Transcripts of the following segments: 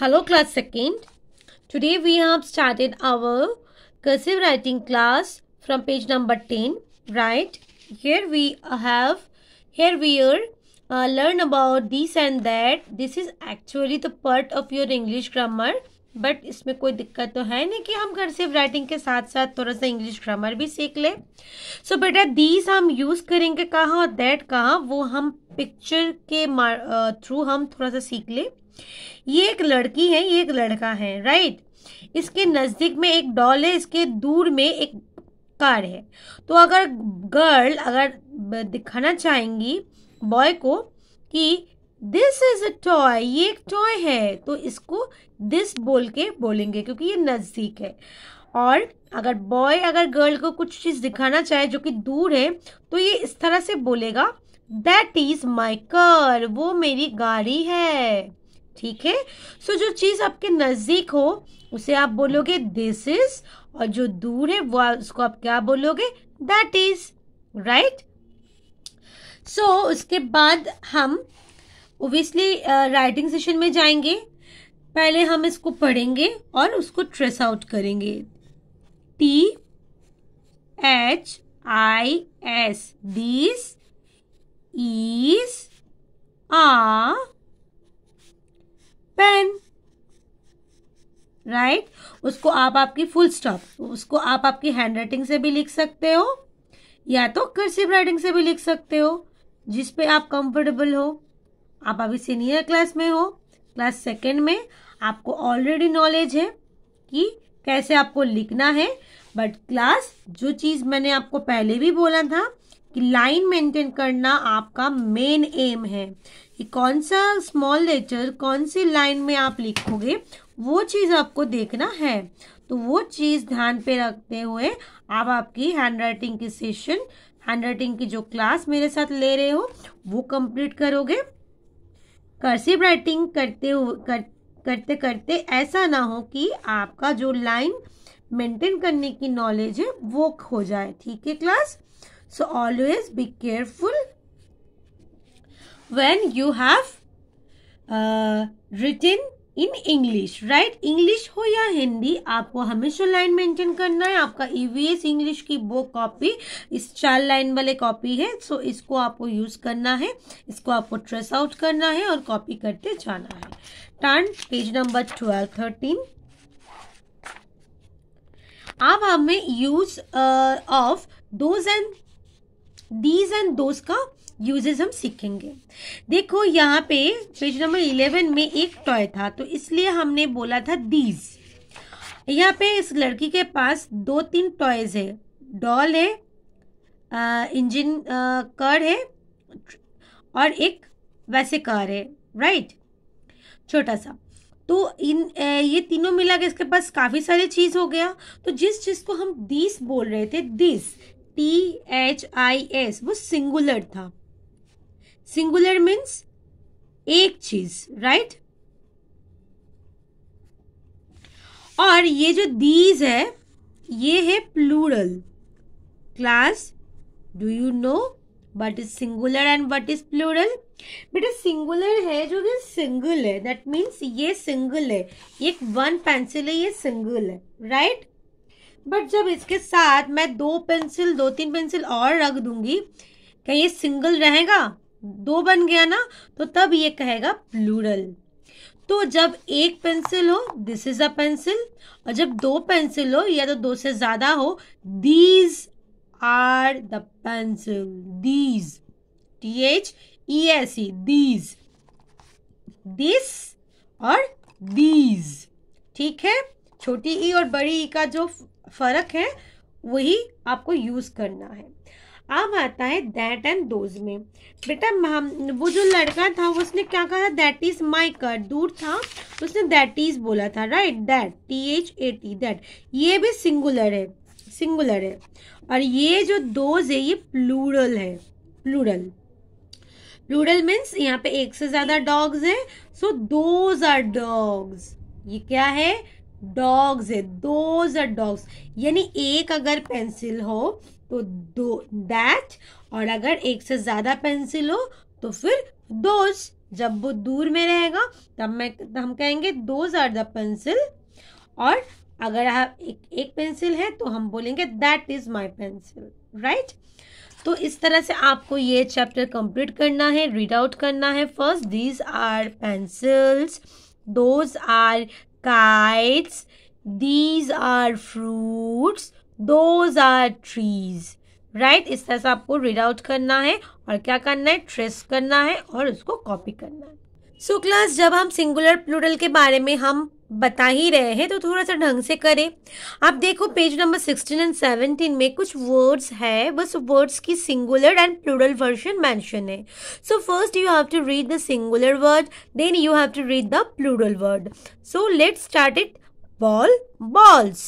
Hello class 2nd. Today we have started our cursive writing class from page number 10. Right. Here we have, here we are uh, learn about this and that. This is actually the part of your English grammar but इसमें कोई दिक्कत तो है नहीं कि हम cursive writing के साथ साथ थोड़ा सा इंग्लिश ग्रामर भी सीख ले सो so, बेटा दीज हम यूज़ करेंगे कहाँ और दैट कहाँ वो हम पिक्चर के थ्रू हम थोड़ा सा सीख ले ये एक लड़की है ये एक लड़का है राइट इसके नज़दीक में एक डॉल है इसके दूर में एक कार है तो अगर गर्ल अगर दिखाना चाहेंगी बॉय को कि दिस इज अ टॉय ये एक टॉय है तो इसको दिस बोल के बोलेंगे क्योंकि ये नज़दीक है और अगर बॉय अगर गर्ल को कुछ चीज़ दिखाना चाहे जो कि दूर है तो ये इस तरह से बोलेगा दैट इज़ माई कार वो मेरी गाड़ी है ठीक है सो जो चीज़ आपके नज़दीक हो उसे आप बोलोगे दिस इज़ और जो दूर है वो उसको आप क्या बोलोगे दैट इज़ राइट सो उसके बाद हम ओबियसली राइटिंग सेशन में जाएंगे पहले हम इसको पढ़ेंगे और उसको ट्रेस आउट करेंगे T H I S this is a pen right उसको आप आपकी फुल स्टॉप उसको आप आपकी हैंड राइटिंग से भी लिख सकते हो या तो कर्सिव राइटिंग से भी लिख सकते हो जिस पे आप कंफर्टेबल हो आप अभी सीनियर क्लास में हो क्लास सेकेंड में आपको ऑलरेडी नॉलेज है कि कैसे आपको लिखना है बट क्लास जो चीज़ मैंने आपको पहले भी बोला था कि लाइन मेंटेन करना आपका मेन एम है कि कौन सा स्मॉल लेटर कौन सी लाइन में आप लिखोगे वो चीज़ आपको देखना है तो वो चीज़ ध्यान पे रखते हुए आप आपकी हैंड राइटिंग की सेशन हैंड राइटिंग की जो क्लास मेरे साथ ले रहे हो वो कंप्लीट करोगे कर्सिव राइटिंग करते कर, करते करते ऐसा ना हो कि आपका जो लाइन मेंटेन करने की नॉलेज है वो खो जाए ठीक है class so always be careful when you have written in English right English हो या हिंदी आपको हमेशा लाइन मेंटेन करना है आपका ईवीएस e इंग्लिश की वो कॉपी इस चार लाइन वाले कॉपी है सो so इसको आपको यूज करना है इसको आपको ट्रेस आउट करना है और कॉपी करते जाना है turn page number twelve thirteen अब हमें use of those and these and those का यूजेस हम सीखेंगे देखो यहाँ पे पेज नंबर इलेवन में एक टॉय था तो इसलिए हमने बोला था दीज यहाँ पे इस लड़की के पास दो तीन टॉयज है डॉल है इंजन कार है और एक वैसे कार है राइट छोटा सा तो इन ये तीनों मिला के इसके पास काफ़ी सारे चीज़ हो गया तो जिस चीज़ को हम दिस बोल रहे थे this T H I S वो सिंगुलर था सिंगुलर मीन्स एक चीज राइट और ये जो दीज है ये है plural class do you know what is singular and what is plural बेटा सिंगुलर है जो कि सिंगल है दैट मीन्स ये सिंगल है ये एक वन पेंसिल है ये सिंगल है राइट बट जब इसके साथ मैं दो पेंसिल दो तीन पेंसिल और रख दूंगी क्या ये सिंगल रहेगा दो बन गया ना तो तब ये कहेगा प्लूरल तो जब एक पेंसिल हो दिस इज अ पेंसिल और जब दो पेंसिल हो या तो दो से ज़्यादा हो these are the pencil these T H E S E these this और दीज ठीक है छोटी ई e और बड़ी ई e का जो फ़र्क है वही आपको यूज़ करना है अब आता है दैट एंड दोज में बेटा वो जो लड़का था उसने क्या कहा था दैट इज माई कर दूर था उसने दैट इज बोला था right that T H A T that ये भी सिंगुलर है सिंगुलर है और ये जो दोज है ये प्लूरल है प्लूरल प्लूरल मीन्स यहाँ पे एक से ज़्यादा डॉग्स है सो दोज आर डॉग्स ये क्या है डॉग्स है दोज आर डॉग्स यानी एक अगर पेंसिल हो तो दो दैट और अगर एक से ज़्यादा पेंसिल हो तो फिर दोज जब वो दूर में रहेगा तब मैं हम कहेंगे दोज आर द पेंसिल और अगर आप एक एक पेंसिल है तो हम बोलेंगे that is my pencil right तो इस तरह से आपको ये चैप्टर कंप्लीट करना है रीड आउट करना है first these are pencils those are kites these are fruits those are trees right right? इस तरह से आपको रीड आउट करना है और क्या करना है ट्रेस करना है और उसको कॉपी करना है सो so क्लास जब हम सिंगुलर प्लूरल के बारे में हम बता ही रहे हैं तो थोड़ा सा ढंग से करें आप देखो page number sixteen and seventeen में कुछ वर्ड्स है बस वर्ड्स की singular and plural version mention है so first you have to read the singular word then you have to read the plural word so let start it ball balls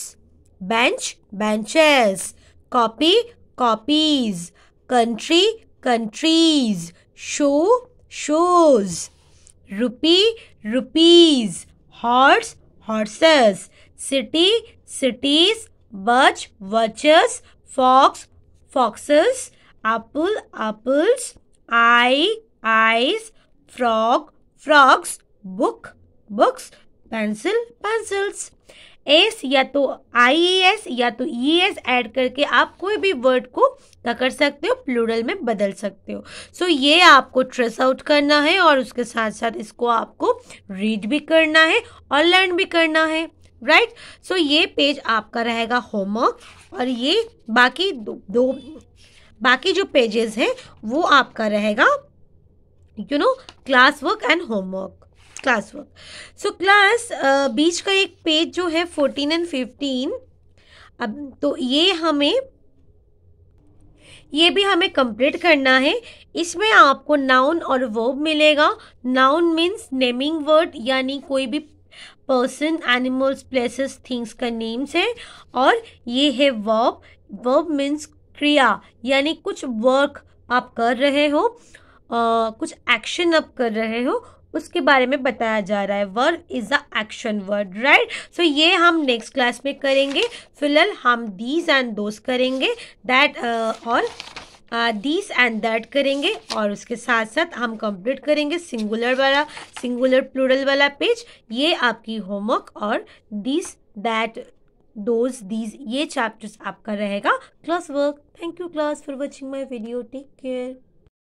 bench benches copy copies country countries show shows Rupee, rupees. Horse, horses. City, cities. Watch, watches. Fox, foxes. Apple, apples. Eye, eyes. Frog, frogs. Book, books. Pencil pencils S या तो I S या तो E S add करके आप कोई भी word को क्या कर सकते हो प्लूरल में बदल सकते हो सो so, ये आपको ट्रेस आउट करना है और उसके साथ साथ इसको आपको रीड भी करना है और लर्न भी करना है राइट right? सो so, ये पेज आपका रहेगा होमवर्क और ये बाकी दो, दो बाकी जो पेजेस हैं वो आपका रहेगा you know class work and homework class work so class बीच का एक पेज जो है फोर्टीन एंड फिफ्टीन अब तो ये हमें ये भी हमें कंप्लीट करना है इसमें आपको नाउन और वर्ब मिलेगा नाउन मीन्स नेमिंग वर्ड यानी कोई भी पर्सन एनिमल्स प्लेसेस थिंग्स का नेम्स है और ये है वर्ब वर्ब मीन्स क्रिया यानी कुछ वर्क आप कर रहे हो आ, कुछ एक्शन आप कर रहे हो उसके बारे में बताया जा रहा है verb is a action word right so ये हम नेक्स्ट क्लास में करेंगे फिलहाल हम दीज एंड दोज करेंगे दैट uh, और दीस एंड दैट करेंगे और उसके साथ साथ हम कंप्लीट करेंगे सिंगुलर वाला सिंगुलर प्लूरल वाला पेज ये आपकी होमवर्क और दिस दैट दोज दीज ये चैप्टर्स आपका रहेगा class work thank you class for watching my video take care